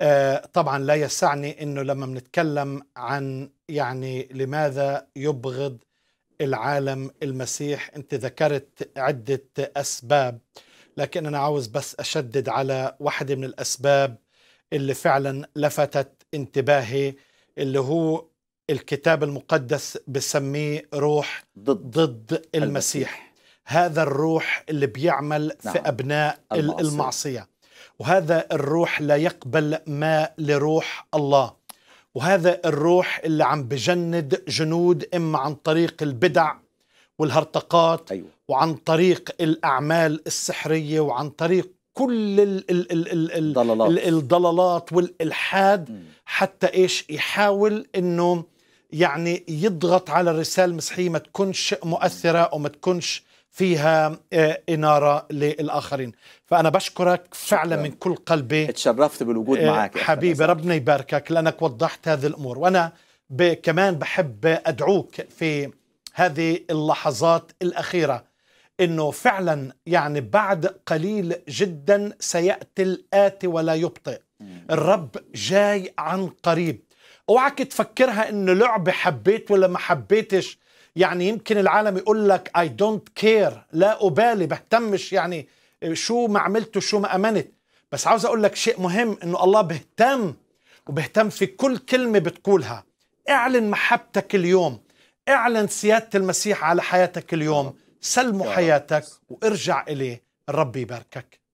آه، طبعا لا يسعني انه لما بنتكلم عن يعني لماذا يبغض العالم المسيح انت ذكرت عده اسباب لكن انا عاوز بس اشدد على واحده من الاسباب اللي فعلا لفتت انتباهي اللي هو الكتاب المقدس بسميه روح ضد, ضد المسيح. المسيح هذا الروح اللي بيعمل نعم. في ابناء المعصيه, المعصية. وهذا الروح لا يقبل ما لروح الله وهذا الروح اللي عم بجند جنود إما عن طريق البدع والهرطقات أيوة. وعن طريق الأعمال السحرية وعن طريق كل ال ال ال الـ الضلالات. الـ الضلالات والإلحاد م. حتى إيش يحاول أنه يعني يضغط على الرسالة المسيحية ما تكونش مؤثرة وما تكونش فيها آه، إنارة للآخرين فأنا بشكرك فعلا شكرا. من كل قلبي تشرفت بالوجود آه، معك حبيبي ربنا يباركك لأنك وضحت هذه الأمور وأنا كمان بحب أدعوك في هذه اللحظات الأخيرة أنه فعلا يعني بعد قليل جدا سيأتي الآتي ولا يبطئ الرب جاي عن قريب اوعك تفكرها انه لعبه حبيت ولا ما حبيتش يعني يمكن العالم يقول لك اي دونت كير لا ابالي بهتمش يعني شو ما عملت وشو ما امنت بس عاوز اقول لك شيء مهم انه الله بيهتم وبيهتم في كل كلمه بتقولها اعلن محبتك اليوم اعلن سياده المسيح على حياتك اليوم سلموا حياتك وارجع اليه الرب يباركك